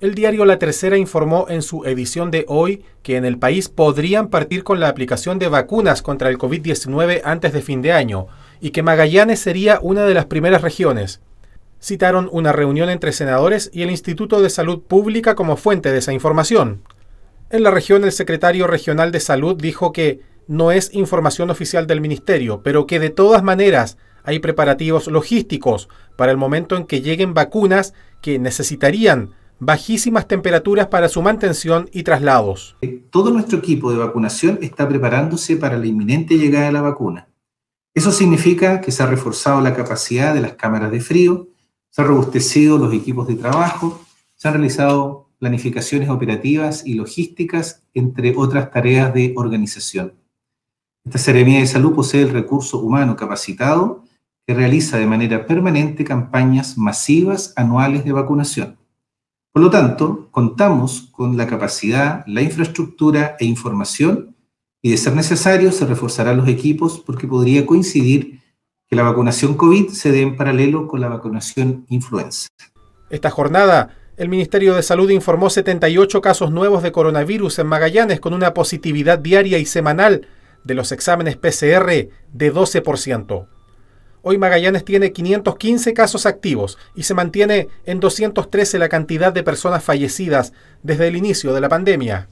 El diario La Tercera informó en su edición de hoy que en el país podrían partir con la aplicación de vacunas contra el COVID-19 antes de fin de año y que Magallanes sería una de las primeras regiones. Citaron una reunión entre senadores y el Instituto de Salud Pública como fuente de esa información. En la región, el secretario regional de salud dijo que no es información oficial del ministerio, pero que de todas maneras hay preparativos logísticos para el momento en que lleguen vacunas que necesitarían bajísimas temperaturas para su mantención y traslados. Todo nuestro equipo de vacunación está preparándose para la inminente llegada de la vacuna. Eso significa que se ha reforzado la capacidad de las cámaras de frío, se han robustecido los equipos de trabajo, se han realizado planificaciones operativas y logísticas, entre otras tareas de organización. Esta ceremonia de Salud posee el recurso humano capacitado que realiza de manera permanente campañas masivas anuales de vacunación. Por lo tanto, contamos con la capacidad, la infraestructura e información y de ser necesario se reforzarán los equipos porque podría coincidir que la vacunación COVID se dé en paralelo con la vacunación influenza. Esta jornada, el Ministerio de Salud informó 78 casos nuevos de coronavirus en Magallanes con una positividad diaria y semanal de los exámenes PCR de 12%. Hoy Magallanes tiene 515 casos activos y se mantiene en 213 la cantidad de personas fallecidas desde el inicio de la pandemia.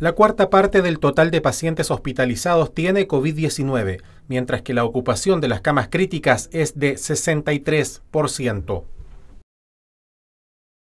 La cuarta parte del total de pacientes hospitalizados tiene COVID-19, mientras que la ocupación de las camas críticas es de 63%.